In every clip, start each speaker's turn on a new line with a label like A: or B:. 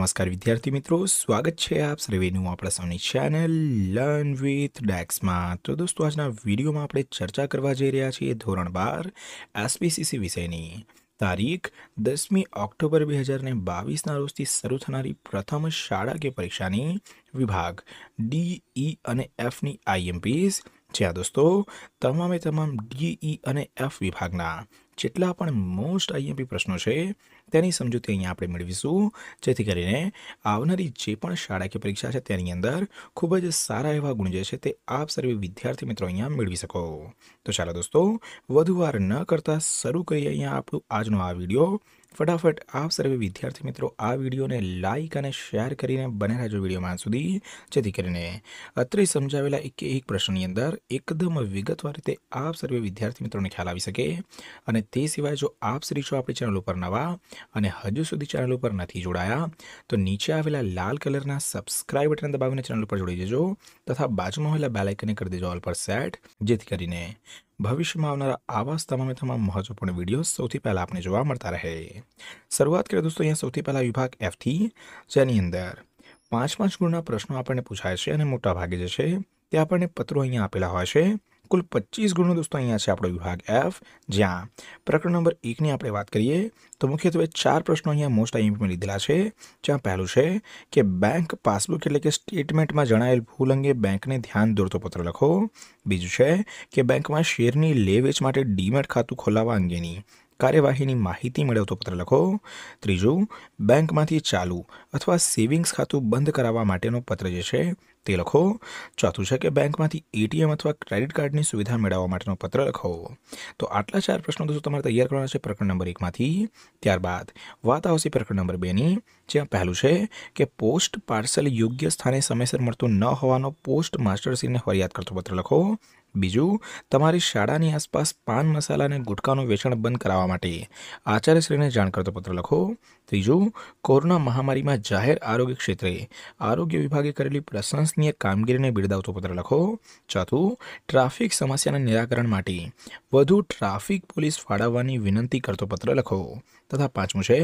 A: નમસ્કાર વિદ્યાર્થી મિત્રો સ્વાગત છે આપ સર્વેનું આપણા સૌની ચેનલ લર્ન વિથ ડેક્સમાં તો દોસ્તો આજના વિડીયોમાં આપણે ચર્ચા કરવા જઈ રહ્યા છીએ ધોરણ બાર એસપીસીસી વિષયની તારીખ દસમી ઓક્ટોબર બે હજારને બાવીસના રોજથી શરૂ થનારી પ્રથમ શાળાકીય પરીક્ષાની વિભાગ ડી ઈ e અને એફની આઈએમપીસ જ્યાં દોસ્તો તમામે તમામ ડીઈ e અને એફ વિભાગના જેટલા પણ મોસ્ટ આઈએમપી પ્રશ્નો છે તેની સમજૂતી અહીંયા આપણે મેળવીશું જેથી કરીને આવનારી જે પણ શાળાકીય પરીક્ષા છે તેની અંદર ખૂબ જ સારા એવા ગુણ જે છે તે આપ સર્વે વિદ્યાર્થી મિત્રો અહીંયા મેળવી શકો તો ચાલો દોસ્તો વધુ વાર ન કરતાં શરૂ કરીએ અહીંયા આપણું આજનો આ વિડીયો ફટાફટ આપ સર્વે વિદ્યાર્થી મિત્રો આ વિડીયોને લાઇક અને શેર કરીને બને રહેજો વિડીયોમાં સુધી જેથી કરીને અત્રે સમજાવેલા એક એક પ્રશ્નની અંદર એકદમ વિગતવાર રીતે આપ સર્વે વિદ્યાર્થી મિત્રોને ખ્યાલ આવી શકે અને તે સિવાય જો આપ શ્રી છો આપણી ચેનલ ઉપર નવા અને હજુ સુધી ચેનલ ઉપર નથી જોડાયા તો નીચે આવેલા લાલ કલરના સબસ્ક્રાઇબ બટન દબાવીને ચેનલ ઉપર જોડી દેજો તથા બાજુમાં આવેલા બેલાઇકને કરી દેજો ઓલ પર સેટ જેથી કરીને ભવિષ્યમાં આવનારા આવા જ તમામે તમામ મહત્વપૂર્ણ વિડીયો સૌથી પહેલાં આપણે જોવા મળતા રહે શરૂઆત કરીએ દોસ્તો અહીંયા સૌથી પહેલાં વિભાગ એફથી જેની અંદર પાંચ પાંચ ગુણના પ્રશ્નો આપણને પૂછાય છે અને મોટાભાગે જે છે તે આપણને પત્રો અહીંયા આપેલા હોય છે કુલ પચીસ ગુણો દોસ્તો અહીંયા છે આપણો વિભાગ એફ જ્યાં પ્રકરણ નંબર એકની આપણે વાત કરીએ તો મુખ્યત્વે ચાર પ્રશ્નો અહીંયા મોસ્ટ આઈએમપીમાં લીધેલા છે જ્યાં પહેલું છે કે બેંક પાસબુક એટલે કે સ્ટેટમેન્ટમાં જણાયેલ ભૂલ અંગે બેંકને ધ્યાન દોરતો પત્ર લખો બીજું છે કે બેંકમાં શેરની લે વેચ માટે ડીમેટ ખાતું ખોલાવવા અંગેની કાર્યવાહીની માહિતી મેળવતો પત્ર લખો ત્રીજું બેંકમાંથી ચાલુ અથવા સેવિંગ્સ ખાતું બંધ કરાવવા માટેનો પત્ર જે છે તે લખો ચોથું છે કે બેંકમાંથી એટીએમ અથવા ક્રેડિટ કાર્ડની સુવિધા મેળવવા માટેનો પત્ર લખો તો આટલા ચાર પ્રશ્નો તો તમારે તૈયાર કરવાના છે પ્રકરણ નંબર એકમાંથી ત્યારબાદ વાત આવશે પ્રકરણ નંબર બેની જ્યાં પહેલું છે કે પોસ્ટ પાર્સલ યોગ્ય સ્થાને સમયસર મળતું ન હોવાનો પોસ્ટ માસ્ટરશ્રીને ફરિયાદ કરતો પત્ર લખો બીજું તમારી શાળાની આસપાસ પાન મસાલા અને ગુટકાનું વેચાણ બંધ કરાવવા માટે આચાર્યશ્રીને જાણ કરતો પત્ર લખો ત્રીજું કોરોના મહામારીમાં જાહેર આરોગ્ય ક્ષેત્રે આરોગ્ય વિભાગે કરેલી પ્રશંસા વિશ્વસનીય કામગીરીને બિરદાવતો પત્ર લખો ચોથું ટ્રાફિક સમસ્યાના નિરાકરણ માટે વધુ ટ્રાફિક પોલીસ ફાળવવાની વિનંતી કરતો પત્ર લખો તથા પાંચમું છે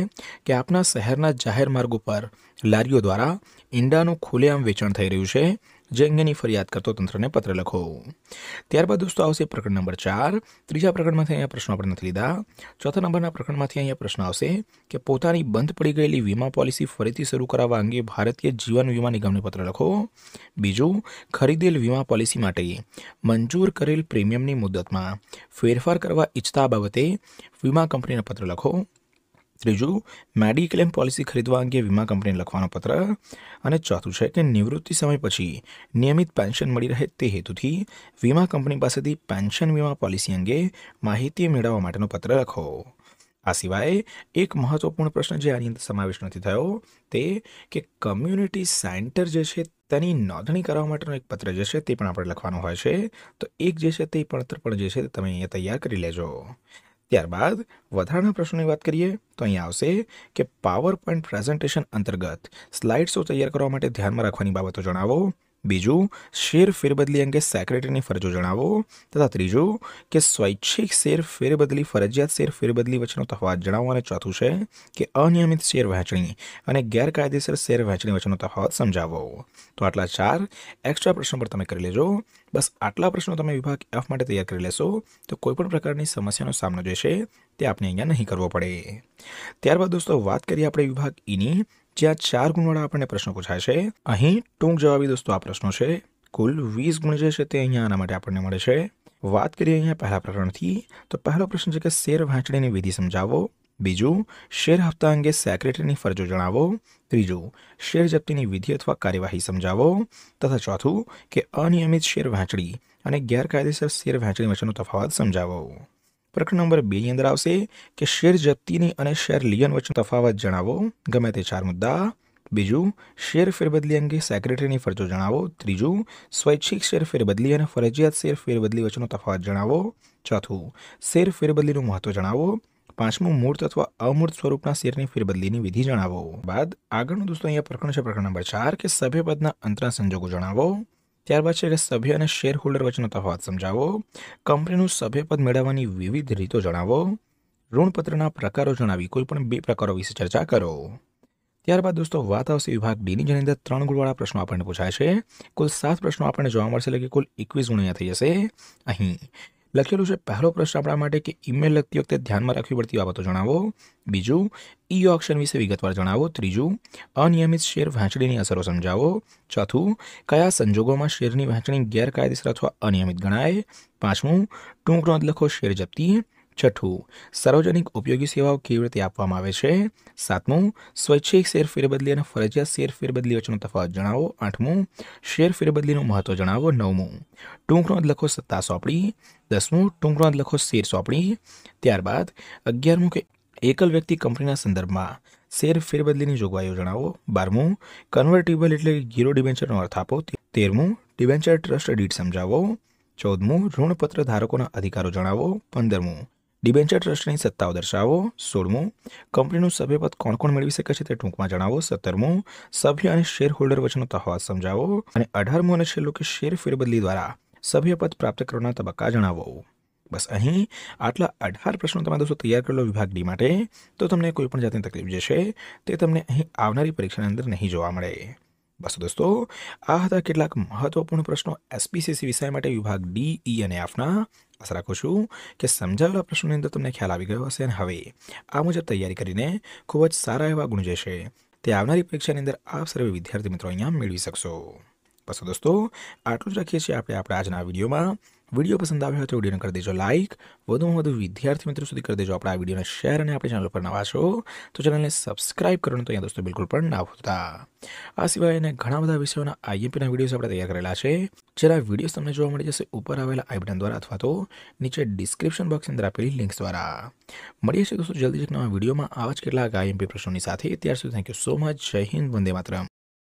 A: કે આપના શહેરના જાહેર માર્ગ ઉપર લારીઓ દ્વારા ઈંડાનું ખુલ્લેઆમ વેચાણ થઈ રહ્યું છે જે અંગેની ફરિયાદ કરતો તંત્રને પત્ર લખો ત્યારબાદ દોસ્તો આવશે પ્રકરણ નંબર ચાર ત્રીજા પ્રકરણમાંથી અહીંયા પ્રશ્નો આપણે નથી લીધા ચોથા નંબરના પ્રકરણમાંથી અહીંયા પ્રશ્ન આવશે કે પોતાની બંધ પડી ગયેલી વીમા પોલિસી ફરીથી શરૂ કરાવવા અંગે ભારતીય જીવન વીમા નિગમને પત્ર લખો બીજું ખરીદેલ વીમા પોલિસી માટે મંજૂર કરેલ પ્રીમિયમની મુદતમાં ફેરફાર કરવા ઈચ્છતા બાબતે વીમા કંપનીને પત્ર લખો ત્રીજું મેડિક્લેમ પોલિસી ખરીદવા અંગે વીમા કંપનીને લખવાનો પત્ર અને ચોથું છે કે નિવૃત્તિ સમય પછી નિયમિત પેન્શન મળી રહે તે હેતુથી વીમા કંપની પાસેથી પેન્શન વીમા પોલિસી અંગે માહિતી મેળવવા માટેનો પત્ર લખો આ સિવાય એક મહત્વપૂર્ણ પ્રશ્ન જે આની અંદર સમાવેશ નથી થયો તે કે કમ્યુનિટી સેન્ટર જે છે તેની નોંધણી કરાવવા માટેનો એક પત્ર જે છે તે પણ આપણે લખવાનો હોય છે તો એક જે છે તે પત્ર પણ જે છે તે તમે અહીંયા તૈયાર કરી લેજો ત્યારબાદ વધારાના પ્રશ્નોની વાત કરીએ તો અહીં આવશે કે પાવર પોઈન્ટ પ્રેઝન્ટેશન અંતર્ગત સ્લાઇડ્સો તૈયાર કરવા માટે ધ્યાનમાં રાખવાની બાબતો જણાવો બીજું શેર ફેરબદલી અંગે સેક્રેટરીની ફરજો જણાવો તથા ત્રીજું કે સ્વૈચ્છિક શેર ફેરબદલી ફરજિયાત શેર ફેરબદલી વચ્ચેનો તફાવત જણાવો અને ચોથું છે કે અનિયમિત શેર વહેંચણી અને ગેરકાયદેસર શેર વહેંચણી વચ્ચેનો તફાવત સમજાવો તો આટલા ચાર એક્સ્ટ્રા પ્રશ્નો પર તમે કરી લેજો બસ આટલા પ્રશ્નો તમે વિભાગ એફ માટે તૈયાર કરી લેશો તો કોઈપણ પ્રકારની સમસ્યાનો સામનો જે છે તે આપણે અહીંયા નહીં કરવો પડે ત્યારબાદ દોસ્તો વાત કરીએ આપણે વિભાગ ઈની e જ્યાં ચાર ગુણવાળા આપણને પ્રશ્નો પૂછાય છે અહીં ટૂંક જવાબી દોસ્તો આ પ્રશ્નો છે કુલ વીસ ગુણ જે છે તે અહીંયા આના માટે આપણને મળે છે વાત કરીએ અહીંયા પહેલા પ્રકરણથી તો પહેલો પ્રશ્ન છે કે શેર વહેંચણીની વિધિ સમજાવો બીજું શેર હપ્તા અંગે સેક્રેટરીની ફરજો જણાવો ત્રીજું શેર જપ્તીની વિધિ અથવા કાર્યવાહી સમજાવો તથા ચોથું કે અનિયમિત શેર વહેંચણી અને ગેરકાયદેસર શેર વહેંચણી વચ્ચેનો તફાવત સમજાવો પ્રકરણ નંબર બેની અંદર આવશે કે શેર જપ્તીની અને શેર લિયન વચ્ચે તફાવત જણાવો ગમે તે ચાર મુદ્દા બીજું શેર ફેરબદલી અંગે સેક્રેટરીની ફરજો જણાવો ત્રીજું સ્વૈચ્છિક શેર ફેરબદલી અને ફરજિયાત શેર ફેરબદલી વચ્ચેનો તફાવત જણાવો ચોથું શેર ફેરબદલીનું મહત્વ જણાવો પાંચમું મૂર્ત અથવા અમૂર્ત સ્વરૂપના શેરની ફેરબદલીની વિધિ જણાવો બાદ આગળનું દોસ્તો અહીંયા પ્રકરણ છે પ્રકરણ નંબર ચાર કે સભ્યપદના અંતરા સંજોગો જણાવો ત્યારબાદ છે કે સભ્ય અને શેર હોલ્ડર વચ્ચેનો તફાવત સમજાવો કંપનીનું સભ્યપદ મેળવવાની વિવિધ રીતો જણાવો ઋણપત્રના પ્રકારો જણાવી કોઈ પણ બે પ્રકારો વિશે ચર્ચા કરો ત્યારબાદ દોસ્તો વાત આવશે વિભાગ ડીની જેની અંદર ત્રણ ગુણવાળા પ્રશ્નો આપણને પૂછાય છે કુલ સાત પ્રશ્નો આપણને જોવા મળશે એટલે કે કુલ એકવીસ ગુણ અહીંયા થઈ જશે અહીં લખેલું છે પહેલો પ્રશ્ન આપણા માટે કે ઈમેલ લખતી વખતે ધ્યાનમાં રાખવી પડતી બાબતો જણાવો બીજું ઈ ઓપ્શન વિશે વિગતવાર જણાવો ત્રીજું અનિયમિત શેર વહેંચણીની અસરો સમજાવો ચોથું કયા સંજોગોમાં શેરની વહેંચણી ગેરકાયદેસર અથવા અનિયમિત ગણાય પાંચમું ટૂંક નોંધ લખો શેર જપ્તી છઠ્ઠું સાર્વજનિક ઉપયોગી સેવાઓ કેવી રીતે આપવામાં આવે છે સાતમું સ્વૈચ્છિક શેર ફેરબદલી અને ફરજિયાત શેર ફેરબદલી વચ્ચેનો તફાવત જણાવો આઠમું શેર ફેરબદલીનું મહત્વ જણાવો નવમું ટૂંક નોંધ લખો સત્તા સોંપણી દસમું ટૂંકમાં લખો શેર સોંપણી ત્યારબાદ અગિયારમું કે એકલ વ્યક્તિ કંપનીના સંદર્ભમાં શેર ફેરબદલીની જોગવાઈઓ જણાવો બારમું કન્વર્ટેબલ એટલે ગીરો ડિવેન્ચરનો અર્થ આપો તેરમું ડિવેન્ચર ટ્રસ્ટ ડીડ સમજાવો ચૌદમું ઋણપત્ર ધારકોના અધિકારો જણાવો પંદરમું ડિબેન્ચર ટ્રસ્ટની સત્તાઓ દર્શાવો સોળમું કંપનીનું સભ્યપદ કોણ કોણ મેળવી શકે છે તે ટૂંકમાં જણાવો સત્તરમું સભ્ય અને શેર હોલ્ડર વચ્ચેનો તફાવત સમજાવો અને અઢારમું અને છેલ્લું કે શેર ફેરબદલી દ્વારા સભ્યપદ પ્રાપ્ત કરવાના તબક્કા જણાવો બસ અહીં આટલા અઢાર પ્રશ્નો તમે દોસ્તો તૈયાર કરેલો વિભાગ ડી માટે તો તમને કોઈ પણ જાતની તકલીફ જે છે તે તમને અહીં આવનારી પરીક્ષાની અંદર નહીં જોવા મળે બસ દોસ્તો આ હતા કેટલાક મહત્વપૂર્ણ પ્રશ્નો એસપીસીસી વિષય માટે વિભાગ ડી ઈ e અને એફના આશા રાખું છું કે સમજાવેલા પ્રશ્નોની અંદર તમને ખ્યાલ આવી ગયો હશે અને હવે આ મુજબ તૈયારી કરીને ખૂબ જ સારા એવા ગુણ જશે તે આવનારી પરીક્ષાની અંદર આપ સર્વે વિદ્યાર્થી મિત્રો અહીંયા મેળવી શકશો બસ દોસ્તો આટલું જ રાખીએ છીએ આપણે આપણા આજના વિડીયોમાં વિડીયો પસંદ આવ્યો હોય તો વિડીયોને કરી દેજો લાઇક વધુમાં વધુ વિદ્યાર્થી મિત્રો સુધી કરી દેજો આપણા આ વિડીયોને શેર અને આપણી ચેનલ પર નવા છો તો ચેનલને સબસ્ક્રાઇબ કરવાનું તો અહીંયા દોસ્તો બિલકુલ પણ ના ભૂલતા આ સિવાય એને ઘણા બધા વિષયોના આઈએમપીના વિડીયોઝ આપણે તૈયાર કરેલા છે જેના વિડીયો તમને જોવા મળી જશે ઉપર આવેલા આઈ બટન દ્વારા અથવા તો નીચે ડિસ્ક્રિપ્શન બોક્સ અંદર આપેલી લિંક્સ દ્વારા મળીએ છીએ દોસ્તો જલ્દી જ નવા વિડીયોમાં આવા જ કેટલાક આઈએમપી પ્રશ્નોની સાથે ત્યાર સુધી થેન્ક યુ સો મચ જય હિન્દ વંદે માત્રમ